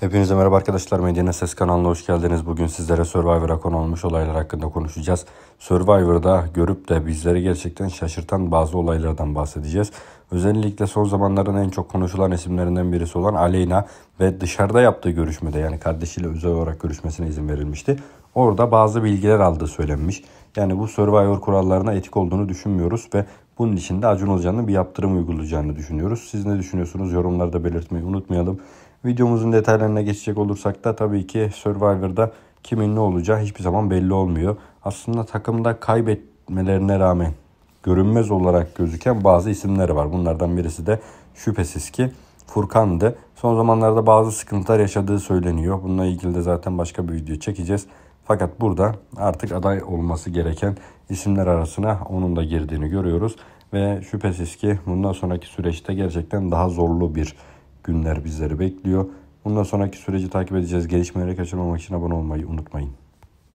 Hepinize merhaba arkadaşlar. Medyana Ses kanalına hoş geldiniz. Bugün sizlere Survivor'a konu olmuş olaylar hakkında konuşacağız. Survivor'da görüp de bizleri gerçekten şaşırtan bazı olaylardan bahsedeceğiz. Özellikle son zamanların en çok konuşulan isimlerinden birisi olan Aleyna ve dışarıda yaptığı görüşmede yani kardeşiyle özel olarak görüşmesine izin verilmişti. Orada bazı bilgiler aldığı söylenmiş. Yani bu Survivor kurallarına etik olduğunu düşünmüyoruz ve bunun için de Acun Olcan'ın bir yaptırım uygulayacağını düşünüyoruz. Siz ne düşünüyorsunuz? Yorumlarda belirtmeyi unutmayalım. Videomuzun detaylarına geçecek olursak da tabii ki Survivor'da kimin ne olacağı hiçbir zaman belli olmuyor. Aslında takımda kaybetmelerine rağmen görünmez olarak gözüken bazı isimler var. Bunlardan birisi de şüphesiz ki Furkan'dı. Son zamanlarda bazı sıkıntılar yaşadığı söyleniyor. Bununla ilgili de zaten başka bir video çekeceğiz. Fakat burada artık aday olması gereken isimler arasına onun da girdiğini görüyoruz. Ve şüphesiz ki bundan sonraki süreçte gerçekten daha zorlu bir günler bizleri bekliyor. Bundan sonraki süreci takip edeceğiz. Gelişmeleri kaçırmamak için abone olmayı unutmayın.